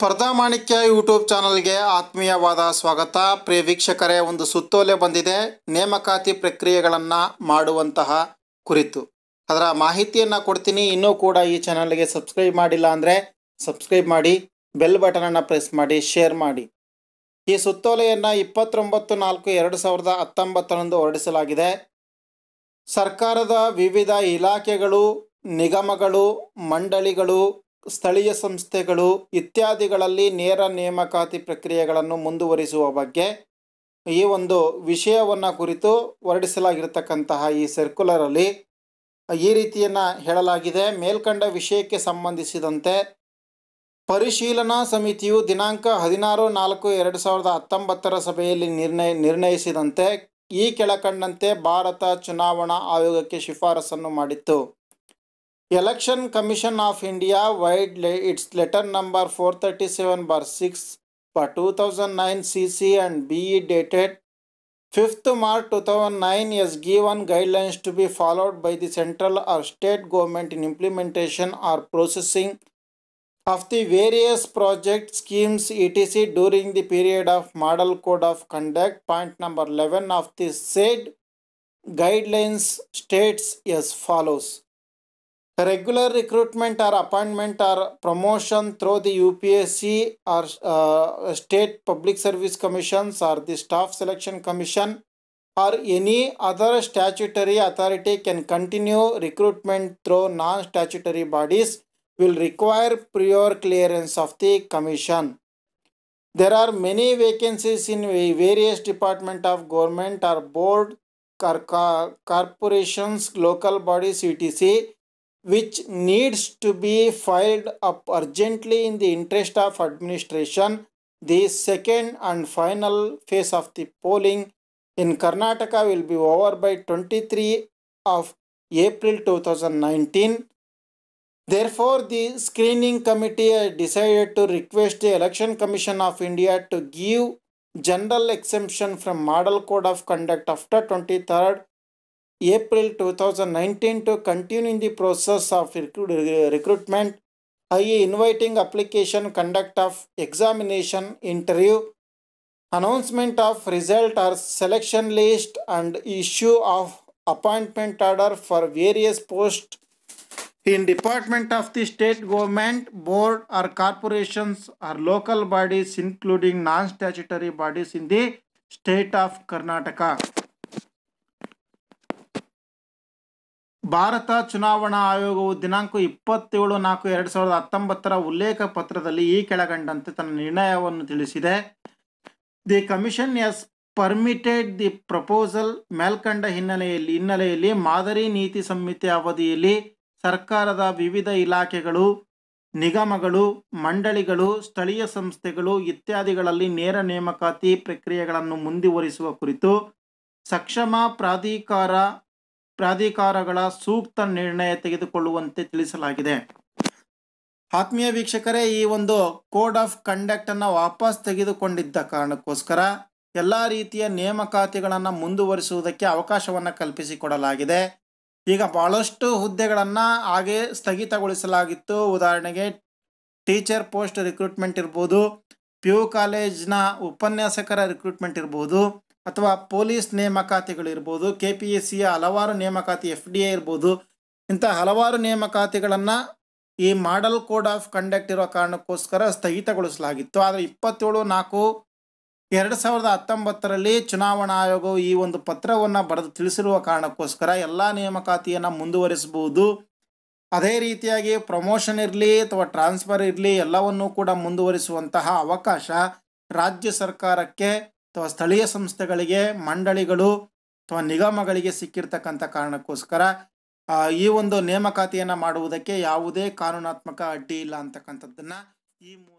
ಸ್ಪರ್ಧಾ ಮಾಣಿಕ್ಯ ಯೂಟ್ಯೂಬ್ ಚಾನಲ್ಗೆ ಆತ್ಮೀಯವಾದ ಸ್ವಾಗತ ಪ್ರಿಯ ವೀಕ್ಷಕರೇ ಒಂದು ಸುತ್ತೋಲೆ ಬಂದಿದೆ ನೇಮಕಾತಿ ಪ್ರಕ್ರಿಯೆಗಳನ್ನು ಮಾಡುವಂತಹ ಕುರಿತು ಅದರ ಮಾಹಿತಿಯನ್ನು ಕೊಡ್ತೀನಿ ಇನ್ನೂ ಕೂಡ ಈ ಚಾನಲ್ಗೆ ಸಬ್ಸ್ಕ್ರೈಬ್ ಮಾಡಿಲ್ಲ ಅಂದರೆ ಸಬ್ಸ್ಕ್ರೈಬ್ ಮಾಡಿ ಬೆಲ್ ಬಟನನ್ನು ಪ್ರೆಸ್ ಮಾಡಿ ಶೇರ್ ಮಾಡಿ ಈ ಸುತ್ತೋಲೆಯನ್ನು ಇಪ್ಪತ್ತೊಂಬತ್ತು ನಾಲ್ಕು ಎರಡು ಸಾವಿರದ ಹತ್ತೊಂಬತ್ತರಂದು ಹೊರಡಿಸಲಾಗಿದೆ ಸರ್ಕಾರದ ವಿವಿಧ ಇಲಾಖೆಗಳು ನಿಗಮಗಳು ಮಂಡಳಿಗಳು ಸ್ಥಳೀಯ ಸಂಸ್ಥೆಗಳು ಇತ್ಯಾದಿಗಳಲ್ಲಿ ನೇರ ನೇಮಕಾತಿ ಪ್ರಕ್ರಿಯೆಗಳನ್ನು ಮುಂದುವರಿಸುವ ಬಗ್ಗೆ ಈ ಒಂದು ವಿಷಯವನ್ನು ಕುರಿತು ಹೊರಡಿಸಲಾಗಿರತಕ್ಕಂತಹ ಈ ಸರ್ಕ್ಯುಲರಲ್ಲಿ ಈ ರೀತಿಯನ್ನು ಹೇಳಲಾಗಿದೆ ಮೇಲ್ಕಂಡ ವಿಷಯಕ್ಕೆ ಸಂಬಂಧಿಸಿದಂತೆ ಪರಿಶೀಲನಾ ಸಮಿತಿಯು ದಿನಾಂಕ ಹದಿನಾರು ನಾಲ್ಕು ಎರಡು ಸಾವಿರದ ಹತ್ತೊಂಬತ್ತರ ಸಭೆಯಲ್ಲಿ ನಿರ್ಣಯ ನಿರ್ಣಯಿಸಿದಂತೆ ಈ ಕೆಳಕಂಡಂತೆ ಭಾರತ ಚುನಾವಣಾ ಆಯೋಗಕ್ಕೆ ಶಿಫಾರಸನ್ನು ಮಾಡಿತ್ತು Election Commission of India wide its letter number 437 bar 6 for 2009 CC and BE dated 5th March 2009 has given guidelines to be followed by the central or state government in implementation or processing of the various project schemes etc during the period of model code of conduct point number 11 of the said guidelines states as follows regular recruitment or appointment or promotion through the UPSC or uh, state public service commissions or the staff selection commission or any other statutory authority can continue recruitment through non-statutory bodies will require prior clearance of the commission. There are many vacancies in various department of government or board, car corporations, local bodies, etc which needs to be filed up urgently in the interest of administration. The second and final phase of the polling in Karnataka will be over by 23 of April 2019. Therefore, the screening committee decided to request the Election Commission of India to give general exemption from Model Code of Conduct after 23rd April 2019 to continue in the process of recruitment, i.e. inviting application, conduct of examination, interview, announcement of result or selection list and issue of appointment order for various posts in department of the state government board or corporations or local bodies including non-statutory bodies in the state of Karnataka. Bharat ಚುನಾವಣಾ ಆಯೋಗವು ದಿನಾಂಕ ಇಪ್ಪತ್ತೇಳು ನಾಲ್ಕು ಎರಡು ಸಾವಿರದ ಹತ್ತೊಂಬತ್ತರ ಉಲ್ಲೇಖ ಪತ್ರದಲ್ಲಿ ಈ ಕೆಳಗಂಡಂತೆ ತನ್ನ ನಿರ್ಣಯವನ್ನು ತಿಳಿಸಿದೆ the commission has permitted the proposal ಮೇಲ್ಕಂಡ ಹಿನ್ನೆಲೆಯಲ್ಲಿ ಹಿನ್ನೆಲೆಯಲ್ಲಿ ಮಾದರಿ ನೀತಿ ಸಂಹಿತೆ ಅವಧಿಯಲ್ಲಿ ಸರ್ಕಾರದ ವಿವಿಧ ಇಲಾಖೆಗಳು ನಿಗಮಗಳು ಮಂಡಳಿಗಳು ಸ್ಥಳೀಯ ಸಂಸ್ಥೆಗಳು ಇತ್ಯಾದಿಗಳಲ್ಲಿ ನೇರ ನೇಮಕಾತಿ ಪ್ರಕ್ರಿಯೆಗಳನ್ನು ಮುಂದುವರಿಸುವ ಕುರಿತು ಸಕ್ಷಮ ಪ್ರಾಧಿಕಾರ ಪ್ರಾಧಿಕಾರಗಳ ಸೂಕ್ತ ನಿರ್ಣಯ ತೆಗೆದುಕೊಳ್ಳುವಂತೆ ತಿಳಿಸಲಾಗಿದೆ ಆತ್ಮೀಯ ವೀಕ್ಷಕರೇ ಈ ಒಂದು ಕೋಡ್ ಆಫ್ ಕಂಡಕ್ಟನ್ನು ವಾಪಸ್ ತೆಗೆದುಕೊಂಡಿದ್ದ ಕಾರಣಕ್ಕೋಸ್ಕರ ಎಲ್ಲ ರೀತಿಯ ನೇಮಕಾತಿಗಳನ್ನು ಮುಂದುವರಿಸುವುದಕ್ಕೆ ಅವಕಾಶವನ್ನು ಕಲ್ಪಿಸಿಕೊಡಲಾಗಿದೆ ಈಗ ಬಹಳಷ್ಟು ಹುದ್ದೆಗಳನ್ನು ಹಾಗೆ ಸ್ಥಗಿತಗೊಳಿಸಲಾಗಿತ್ತು ಉದಾಹರಣೆಗೆ ಟೀಚರ್ ಪೋಸ್ಟ್ ರಿಕ್ರೂಟ್ಮೆಂಟ್ ಇರ್ಬೋದು ಪಿ ಯು ಕಾಲೇಜ್ನ ಉಪನ್ಯಾಸಕರ ರಿಕ್ರೂಟ್ಮೆಂಟ್ ಇರ್ಬೋದು ಅಥವಾ ಪೊಲೀಸ್ ನೇಮಕಾತಿಗಳಿರ್ಬೋದು ಕೆ ಪಿ ಎಸ್ ಸಿಯ ಹಲವಾರು ನೇಮಕಾತಿ ಎಫ್ ಡಿ ಎ ಇರ್ಬೋದು ಇಂಥ ಹಲವಾರು ನೇಮಕಾತಿಗಳನ್ನು ಈ ಮಾಡಲ್ ಕೋಡ್ ಆಫ್ ಕಂಡಕ್ಟ್ ಇರೋ ಕಾರಣಕ್ಕೋಸ್ಕರ ಸ್ಥಗಿತಗೊಳಿಸಲಾಗಿತ್ತು ಆದರೆ ಇಪ್ಪತ್ತೇಳು ನಾಲ್ಕು ಎರಡು ಸಾವಿರದ ಹತ್ತೊಂಬತ್ತರಲ್ಲಿ ಚುನಾವಣಾ ಆಯೋಗವು ಈ ಒಂದು ಪತ್ರವನ್ನು ಬರೆದು ತಿಳಿಸಿರುವ ಕಾರಣಕ್ಕೋಸ್ಕರ ಎಲ್ಲ ನೇಮಕಾತಿಯನ್ನು ಮುಂದುವರಿಸಬಹುದು ಅದೇ ರೀತಿಯಾಗಿ ಪ್ರಮೋಷನ್ ಇರಲಿ ಅಥವಾ ಟ್ರಾನ್ಸ್ಫರ್ ಇರಲಿ ಎಲ್ಲವನ್ನೂ ಕೂಡ ಮುಂದುವರಿಸುವಂತಹ ಅವಕಾಶ ರಾಜ್ಯ ಸರ್ಕಾರಕ್ಕೆ ಅಥವಾ ಸ್ಥಳೀಯ ಸಂಸ್ಥೆಗಳಿಗೆ ಮಂಡಳಿಗಳು ಅಥವಾ ನಿಗಮಗಳಿಗೆ ಸಿಕ್ಕಿರ್ತಕ್ಕಂಥ ಕಾರಣಕ್ಕೋಸ್ಕರ ಈ ಒಂದು ನೇಮಕಾತಿಯನ್ನು ಮಾಡುವುದಕ್ಕೆ ಯಾವುದೇ ಕಾನೂನಾತ್ಮಕ ಅಡ್ಡಿ ಇಲ್ಲ ಅಂತಕ್ಕಂಥದ್ದನ್ನು ಈ